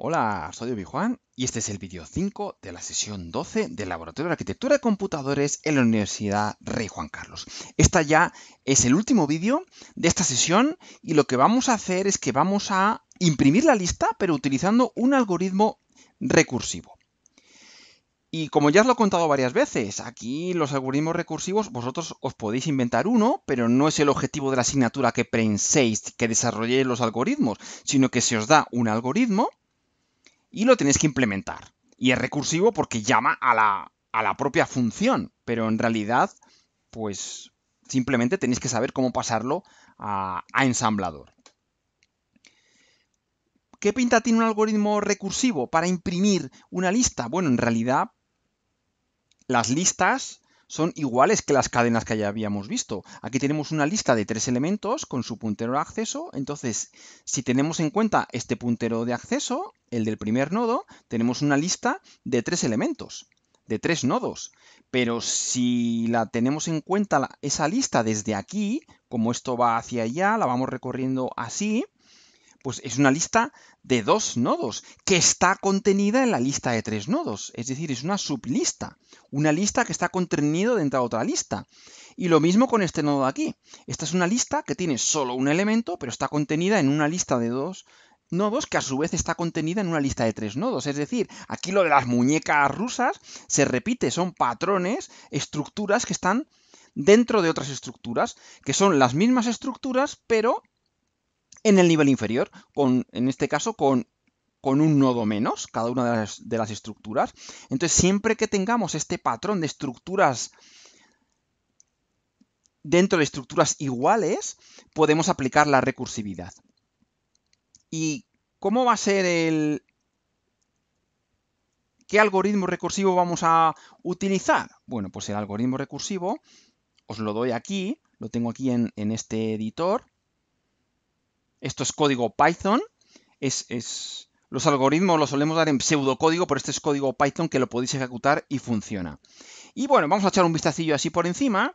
Hola, soy Obi Juan y este es el vídeo 5 de la sesión 12 del Laboratorio de Arquitectura de Computadores en la Universidad Rey Juan Carlos. Esta ya es el último vídeo de esta sesión y lo que vamos a hacer es que vamos a imprimir la lista pero utilizando un algoritmo recursivo. Y como ya os lo he contado varias veces, aquí los algoritmos recursivos vosotros os podéis inventar uno, pero no es el objetivo de la asignatura que penséis que desarrolléis los algoritmos, sino que se os da un algoritmo y lo tenéis que implementar. Y es recursivo porque llama a la, propia función, pero en realidad, pues simplemente tenéis que saber cómo pasarlo a, a ensamblador. ¿Qué pinta tiene un algoritmo recursivo para imprimir una lista? Bueno, en realidad las listas son iguales que las cadenas que ya habíamos visto. Aquí tenemos una lista de tres elementos con su puntero de acceso. Entonces, si tenemos en cuenta este puntero de acceso, el del primer nodo, tenemos una lista de tres elementos, de tres nodos. Pero si la tenemos en cuenta esa lista desde aquí, como esto va hacia allá, la vamos recorriendo así, pues es una lista de dos nodos que está contenida en la lista de tres nodos. Es decir, es una sublista. Una lista que está contenida dentro de otra lista. Y lo mismo con este nodo de aquí. Esta es una lista que tiene solo un elemento, pero está contenida en una lista de dos nodos que a su vez está contenida en una lista de tres nodos. Es decir, aquí lo de las muñecas rusas se repite, son patrones, estructuras que están dentro de otras estructuras, que son las mismas estructuras, pero en el nivel inferior, con, en este caso con con un nodo menos, cada una de las, estructuras. Entonces, siempre que tengamos este patrón de estructuras dentro de estructuras iguales, podemos aplicar la recursividad. ¿Y cómo va a ser el... ¿Qué algoritmo recursivo vamos a utilizar? Bueno, pues el algoritmo recursivo, os lo doy aquí, lo tengo aquí en, en este editor, esto es código Python. Es, los algoritmos los solemos dar en pseudocódigo, pero este es código Python que lo podéis ejecutar y funciona. Y bueno, vamos a echar un vistacillo así por encima.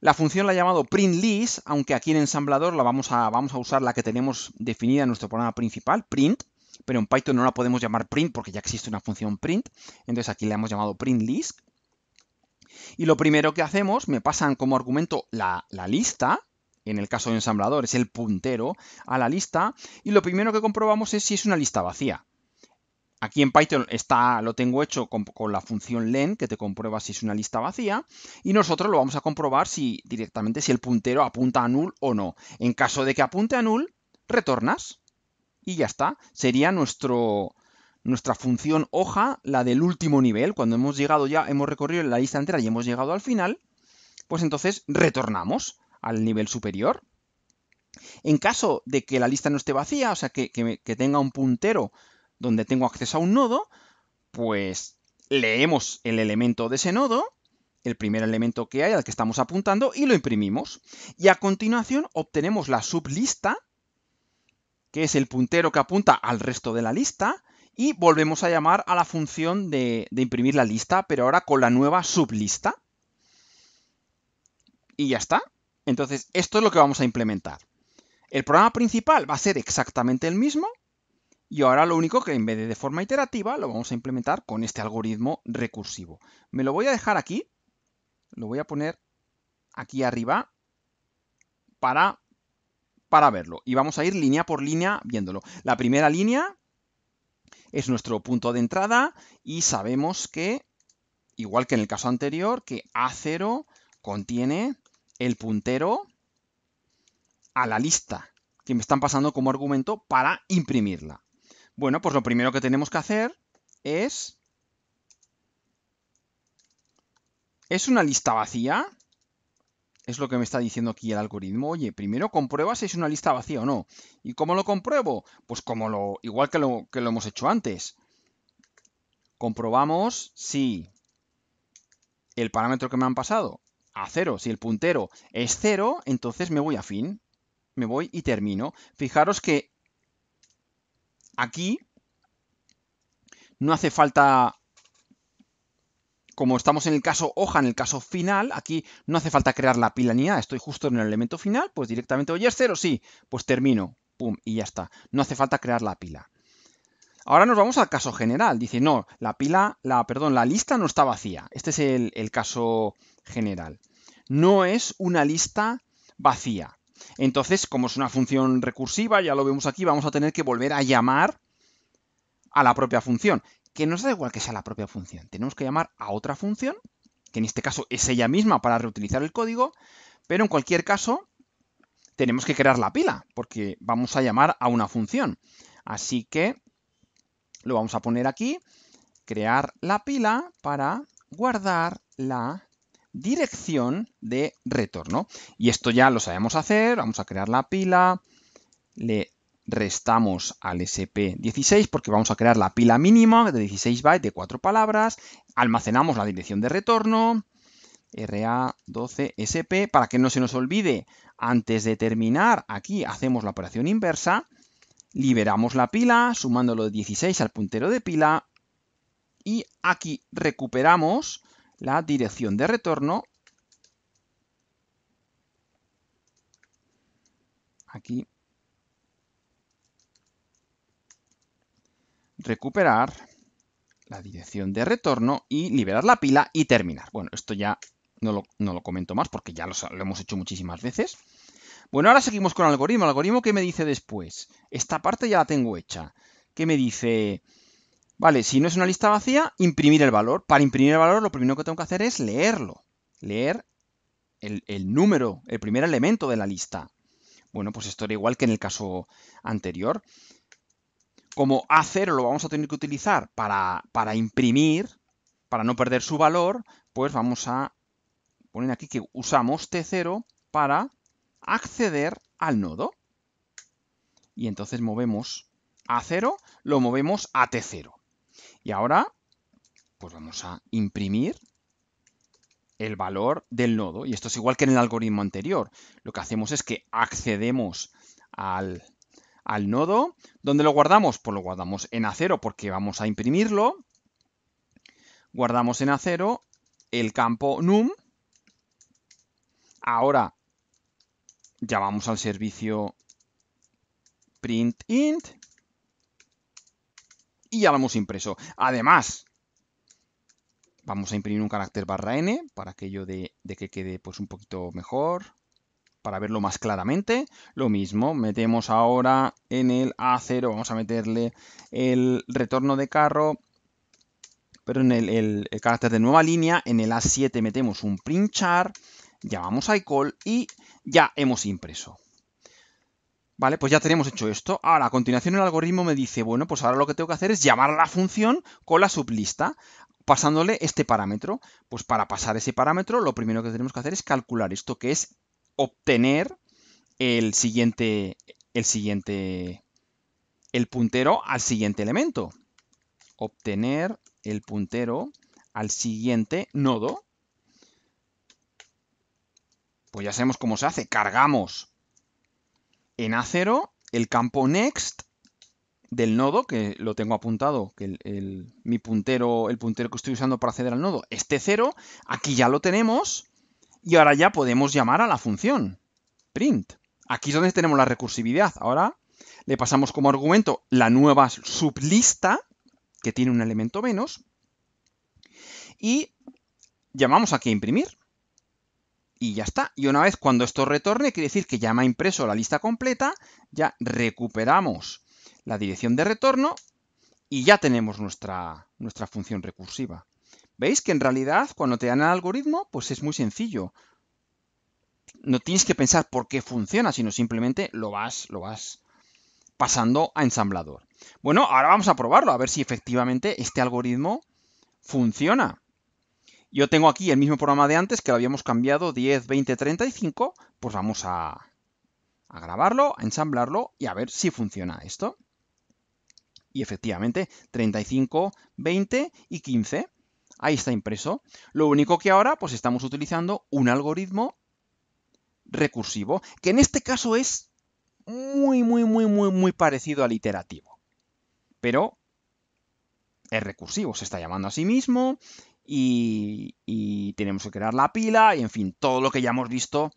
La función la he llamado printList, aunque aquí en ensamblador la vamos a, vamos a usar la que tenemos definida en nuestro programa principal, print, pero en Python no la podemos llamar print porque ya existe una función print, entonces aquí la hemos llamado printList. Y lo primero que hacemos, me pasan como argumento la, la lista, en el caso de ensamblador es el puntero a la lista y lo primero que comprobamos es si es una lista vacía. Aquí en Python está, lo tengo hecho con, la función len que te comprueba si es una lista vacía y nosotros lo vamos a comprobar si directamente si el puntero apunta a null o no. En caso de que apunte a null, retornas y ya está. Sería nuestra función hoja, la del último nivel. Cuando hemos llegado ya, hemos recorrido la lista entera y hemos llegado al final, pues entonces retornamos al nivel superior. En caso de que la lista no esté vacía, o sea, que, tenga un puntero donde tengo acceso a un nodo, pues leemos el elemento de ese nodo, el primer elemento que hay al que estamos apuntando, y lo imprimimos. Y a continuación obtenemos la sublista, que es el puntero que apunta al resto de la lista, y volvemos a llamar a la función de imprimir la lista, pero ahora con la nueva sublista. Y ya está. Entonces, esto es lo que vamos a implementar. El programa principal va a ser exactamente el mismo, y ahora lo único que en vez de de forma iterativa, lo vamos a implementar con este algoritmo recursivo. Me lo voy a dejar aquí, lo voy a poner aquí arriba para, para verlo. Y vamos a ir línea por línea viéndolo. La primera línea es nuestro punto de entrada y sabemos que, igual que en el caso anterior, que A0 contiene el puntero a la lista que me están pasando como argumento para imprimirla. Bueno, pues lo primero que tenemos que hacer es... Es una lista vacía. Es lo que me está diciendo aquí el algoritmo. Oye, primero comprueba si es una lista vacía o no. ¿Y cómo lo compruebo? Pues como lo. igual que lo, que lo hemos hecho antes. Comprobamos si el parámetro que me han pasado a cero. Si el puntero es cero, entonces me voy a fin. Me voy y termino. Fijaros que aquí no hace falta, como estamos en el caso hoja, en el caso final, aquí no hace falta crear la pila ni nada. Estoy justo en el elemento final, pues directamente, oye, es cero, sí, pues termino. Pum, y ya está. No hace falta crear la pila. Ahora nos vamos al caso general. Dice, no, la pila, la, perdón, la lista no está vacía. Este es el, el caso general. No es una lista vacía. Entonces, como es una función recursiva, ya lo vemos aquí, vamos a tener que volver a llamar a la propia función. Que nos da igual que sea la propia función. Tenemos que llamar a otra función, que en este caso es ella misma para reutilizar el código, pero en cualquier caso tenemos que crear la pila, porque vamos a llamar a una función. Así que lo vamos a poner aquí, crear la pila para guardar la dirección de retorno. Y esto ya lo sabemos hacer, vamos a crear la pila, le restamos al SP16 porque vamos a crear la pila mínima de 16 bytes de cuatro palabras, almacenamos la dirección de retorno, RA12SP, para que no se nos olvide, antes de terminar, aquí hacemos la operación inversa, liberamos la pila, sumando de 16 al puntero de pila, y aquí recuperamos la dirección de retorno. Aquí. Recuperar la dirección de retorno y liberar la pila y terminar. Bueno, esto ya no lo, comento más porque ya lo, lo hemos hecho muchísimas veces. Bueno, ahora seguimos con el algoritmo. El algoritmo que me dice después. Esta parte ya la tengo hecha. qué me dice Vale, si no es una lista vacía, imprimir el valor. Para imprimir el valor, lo primero que tengo que hacer es leerlo. Leer el, número, el primer elemento de la lista. Bueno, pues esto era igual que en el caso anterior. Como A0 lo vamos a tener que utilizar para, para imprimir, para no perder su valor, pues vamos a poner aquí que usamos T0 para acceder al nodo. Y entonces movemos A0, lo movemos a T0. Y ahora, pues vamos a imprimir el valor del nodo. Y esto es igual que en el algoritmo anterior. Lo que hacemos es que accedemos al, nodo. ¿Dónde lo guardamos? Pues lo guardamos en acero porque vamos a imprimirlo. Guardamos en acero el campo num. Ahora ya vamos al servicio printInt y ya lo hemos impreso. Además, vamos a imprimir un carácter barra n para aquello de, que quede pues un poquito mejor, para verlo más claramente. Lo mismo, metemos ahora en el A0, vamos a meterle el retorno de carro, pero en el, carácter de nueva línea, en el A7 metemos un print char, llamamos iCall y ya hemos impreso. Vale, pues ya tenemos hecho esto. Ahora, a continuación el algoritmo me dice, bueno, pues ahora lo que tengo que hacer es llamar a la función con la sublista, pasándole este parámetro. Pues para pasar ese parámetro, lo primero que tenemos que hacer es calcular esto, que es obtener el siguiente, el siguiente, el puntero al siguiente elemento. Obtener el puntero al siguiente nodo. Pues ya sabemos cómo se hace. Cargamos en A0 el campo next del nodo, que lo tengo apuntado, que el, mi puntero, el puntero que estoy usando para acceder al nodo este 0, aquí ya lo tenemos y ahora ya podemos llamar a la función print. Aquí es donde tenemos la recursividad. Ahora le pasamos como argumento la nueva sublista, que tiene un elemento menos, y llamamos aquí a imprimir y ya está. Y una vez cuando esto retorne, quiere decir que ya me ha impreso la lista completa, ya recuperamos la dirección de retorno y ya tenemos nuestra, nuestra función recursiva. ¿Veis que en realidad cuando te dan el algoritmo, pues es muy sencillo. No tienes que pensar por qué funciona, sino simplemente lo vas, lo vas pasando a ensamblador. Bueno, ahora vamos a probarlo, a ver si efectivamente este algoritmo funciona. Yo tengo aquí el mismo programa de antes que lo habíamos cambiado 10, 20, 35. Pues vamos a, grabarlo, a ensamblarlo y a ver si funciona esto. Y efectivamente, 35, 20 y 15. Ahí está impreso. Lo único que ahora pues estamos utilizando un algoritmo recursivo, que en este caso es muy, muy, muy, muy, muy parecido al iterativo. Pero es recursivo, se está llamando a sí mismo y, tenemos que crear la pila y en fin, todo lo que ya hemos visto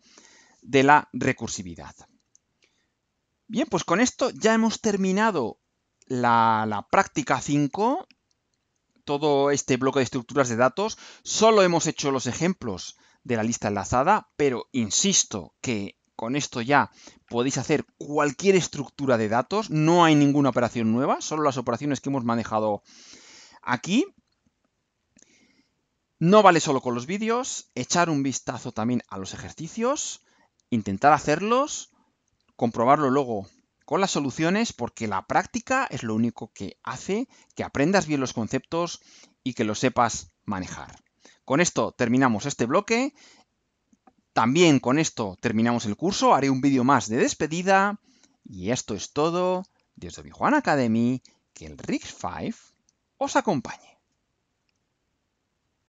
de la recursividad. Bien, pues con esto ya hemos terminado la, la práctica 5, todo este bloque de estructuras de datos. Solo hemos hecho los ejemplos de la lista enlazada, pero insisto que con esto ya podéis hacer cualquier estructura de datos, no hay ninguna operación nueva, solo las operaciones que hemos manejado aquí. No vale solo con los vídeos, echar un vistazo también a los ejercicios, intentar hacerlos, comprobarlo luego con las soluciones, porque la práctica es lo único que hace que aprendas bien los conceptos y que los sepas manejar. Con esto terminamos este bloque. También con esto terminamos el curso. Haré un vídeo más de despedida. Y esto es todo desde mi Academy. Que el Rig 5 os acompañe.